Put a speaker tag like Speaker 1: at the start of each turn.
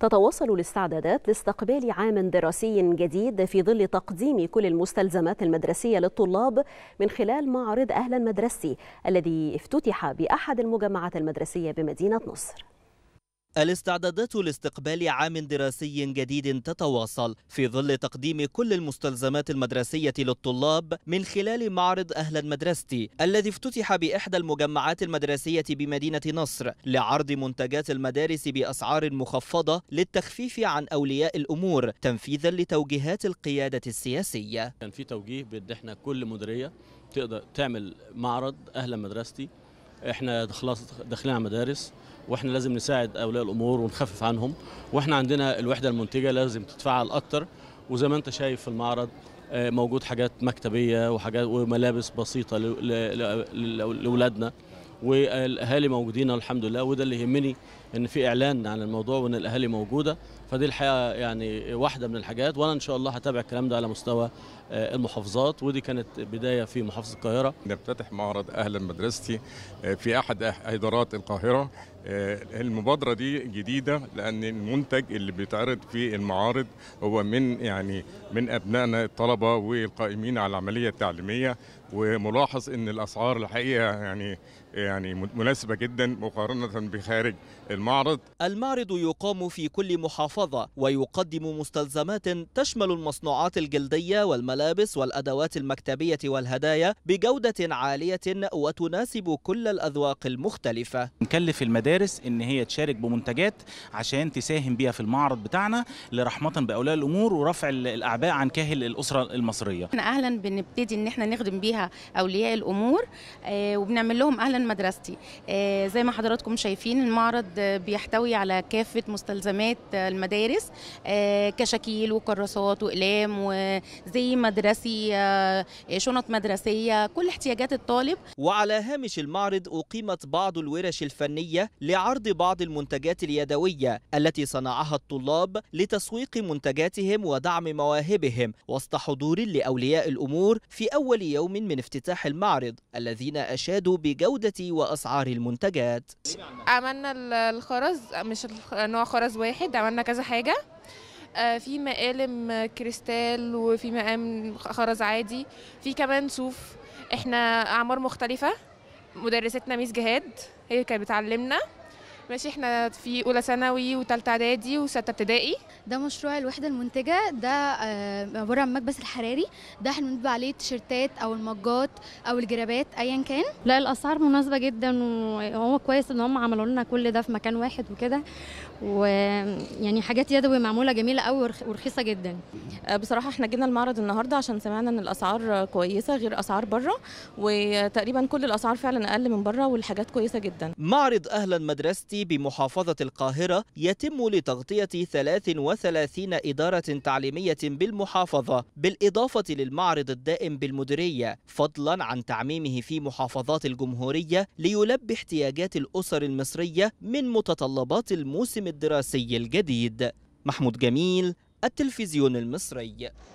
Speaker 1: تتواصل الاستعدادات لاستقبال عام دراسي جديد في ظل تقديم كل المستلزمات المدرسية للطلاب من خلال معرض أهلا مدرسي الذي افتتح بأحد المجمعات المدرسية بمدينة نصر الاستعدادات لاستقبال عام دراسي جديد تتواصل في ظل تقديم كل المستلزمات المدرسية للطلاب من خلال معرض أهلا مدرستي الذي افتتح بإحدى المجمعات المدرسية بمدينة نصر لعرض منتجات المدارس بأسعار مخفضة للتخفيف عن أولياء الأمور تنفيذا لتوجيهات القيادة السياسية كان في توجيه بأن احنا كل مديرية تقدر تعمل معرض أهلا
Speaker 2: مدرستي احنا خلاص داخلين على مدارس واحنا لازم نساعد اولياء الامور ونخفف عنهم واحنا عندنا الوحده المنتجه لازم تتفعل اكتر وزي ما انت شايف في المعرض آه، موجود حاجات مكتبيه وحاجات وملابس بسيطه لاولادنا والاهالي موجودين الحمد لله وده اللي يهمني ان في اعلان عن الموضوع وان الاهالي موجوده فدي الحقيقه يعني واحده من الحاجات وانا ان شاء الله هتابع الكلام ده على مستوى آه، المحافظات ودي كانت بدايه في محافظه القاهره نفتتح معرض اهلا مدرستي آه، في احد ادارات أه-، القاهره المبادره دي جديده لان المنتج اللي بيتعرض في المعارض هو من يعني من ابنائنا الطلبه والقائمين على العمليه التعليميه وملاحظ ان الاسعار الحقيقه يعني
Speaker 1: يعني مناسبة جدا مقارنة بخارج المعرض المعرض يقام في كل محافظة ويقدم مستلزمات تشمل المصنوعات الجلدية والملابس والأدوات المكتبية والهدايا بجودة عالية وتناسب كل الأذواق المختلفة
Speaker 2: نكلف المدارس إن هي تشارك بمنتجات عشان تساهم بيها في المعرض بتاعنا لرحمة بأولياء الأمور ورفع الأعباء عن كاهل الأسرة المصرية
Speaker 1: أهلا بنبتدي إن احنا نخدم بيها أولياء الأمور آه، وبنعمل لهم أهلا من مدرستي آه، زي ما حضراتكم شايفين المعرض بيحتوي على كافة مستلزمات المدارس آه، كشاكيل وكراسات وأقلام وزي مدرسي آه، شنط مدرسية كل احتياجات الطالب وعلى هامش المعرض أقيمت بعض الورش الفنية لعرض بعض المنتجات اليدوية التي صنعها الطلاب لتسويق منتجاتهم ودعم مواهبهم وسط حضور لأولياء الأمور في أول يوم من افتتاح المعرض الذين أشادوا بجودة وأسعار المنتجات عملنا الخرز مش نوع خرز واحد عملنا كذا حاجة آه، في مقالم كريستال وفي مقام خرز عادي في كمان صوف احنا اعمار مختلفه مدرستنا ميس جهاد هي كانت بتعلمنا ماشي احنا في اولى ثانوي وثالثه اعدادي وسته ابتدائي ده مشروع الوحده المنتجه ده آه، عباره عن مكبس الحراري ده احنا بنطبع عليه التيشيرتات او المجات او الجرابات ايا كان لا الاسعار مناسبه جدا وهو كويس ان هم عملوا لنا كل ده في مكان واحد وكده ويعني حاجات يدوي معموله جميله قوي ورخيصه جدا آه، بصراحه احنا جينا المعرض النهارده عشان سمعنا ان الاسعار كويسه غير اسعار بره وتقريبا كل الاسعار فعلا اقل من بره والحاجات كويسه جدا معرض اهلا مدرستي بمحافظة القاهرة يتم لتغطية 33 إدارة تعليمية بالمحافظة بالإضافة للمعرض الدائم بالمديرية فضلا عن تعميمه في محافظات الجمهورية ليلبي احتياجات الأسر المصرية من متطلبات الموسم الدراسي الجديد محمود جميل التلفزيون المصري